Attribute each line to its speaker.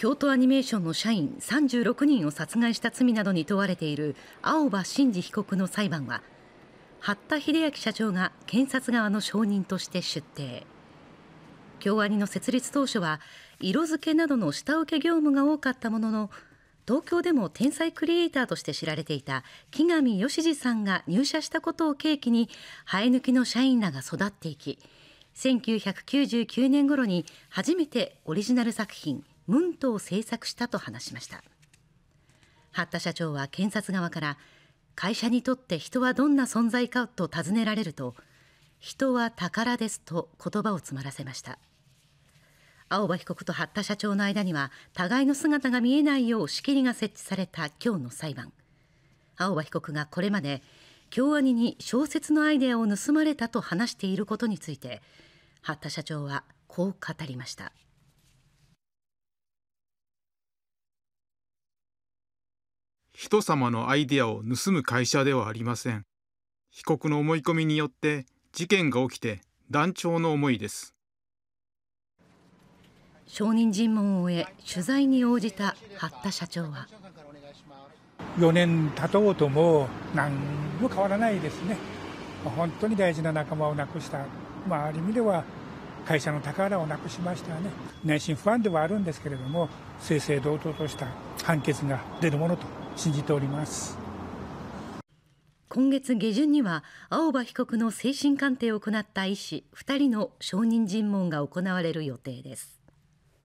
Speaker 1: 京都アニメーションの社員36人を殺害した罪などに問われている青葉真司被告の裁判は八田英明社長が検察側の証人として出廷京アニの設立当初は色付けなどの下請け業務が多かったものの東京でも天才クリエイターとして知られていた木上義次さんが入社したことを契機に生え抜きの社員らが育っていき1999年頃に初めてオリジナル作品ムントを制作したと話しました八田社長は検察側から会社にとって人はどんな存在かと尋ねられると人は宝ですと言葉を詰まらせました青葉被告と八田社長の間には互いの姿が見えないよう仕切りが設置された今日の裁判青葉被告がこれまで京アニに小説のアイデアを盗まれたと話していることについて八田社長はこう語りました。
Speaker 2: 人様のアイデアを盗む会社ではありません。被告の思い込みによって事件が起きて断腸の思いです。
Speaker 1: 証人尋問を終え取材に応じた八田社長は
Speaker 3: 4年経とうとも何も変わらないですね本当に大事な仲間を亡くした、まあ、ある意味では会社の宝をなくしましてはね内心不安ではあるんですけれども正々堂々とした判決が出るものと信じております
Speaker 1: 今月下旬には青葉被告の精神鑑定を行った医師2人の証人尋問が行われる予定です